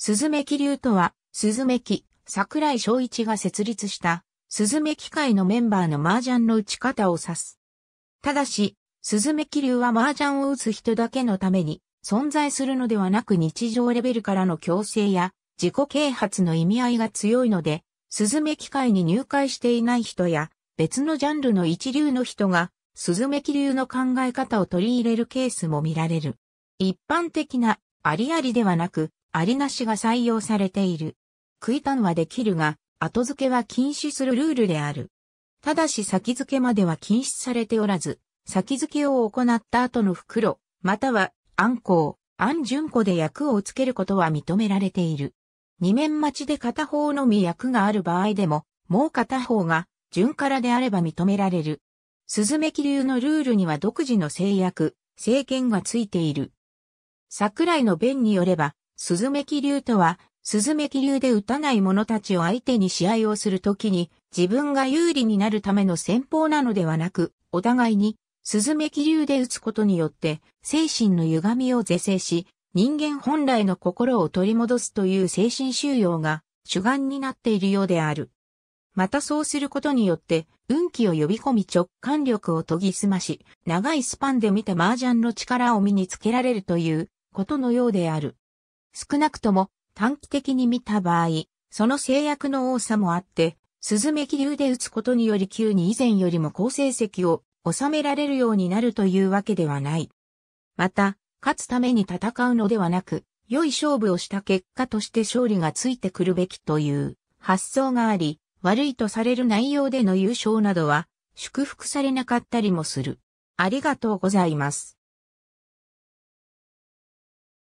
ズメキ流とは、ズメキ、桜井昭一が設立した、ズメ機会のメンバーの麻雀の打ち方を指す。ただし、ズメキ流は麻雀を打つ人だけのために、存在するのではなく日常レベルからの強制や、自己啓発の意味合いが強いので、ズメ機会に入会していない人や、別のジャンルの一流の人が、ズメキ流の考え方を取り入れるケースも見られる。一般的な、ありありではなく、ありなしが採用されている。食いたんはできるが、後付けは禁止するルールである。ただし先付けまでは禁止されておらず、先付けを行った後の袋、または、あんこう、あんじゅんこで薬をつけることは認められている。二面待ちで片方のみ薬がある場合でも、もう片方が、順からであれば認められる。鈴メキ流のルールには独自の制約、制限がついている。桜井の弁によれば、鈴目気流とは、鈴目気流で打たない者たちを相手に試合をするときに、自分が有利になるための戦法なのではなく、お互いに、鈴目気流で打つことによって、精神の歪みを是正し、人間本来の心を取り戻すという精神収容が主眼になっているようである。またそうすることによって、運気を呼び込み直感力を研ぎ澄まし、長いスパンで見て麻雀の力を身につけられるということのようである。少なくとも短期的に見た場合、その制約の多さもあって、メキ流で打つことにより急に以前よりも好成績を収められるようになるというわけではない。また、勝つために戦うのではなく、良い勝負をした結果として勝利がついてくるべきという発想があり、悪いとされる内容での優勝などは祝福されなかったりもする。ありがとうございます。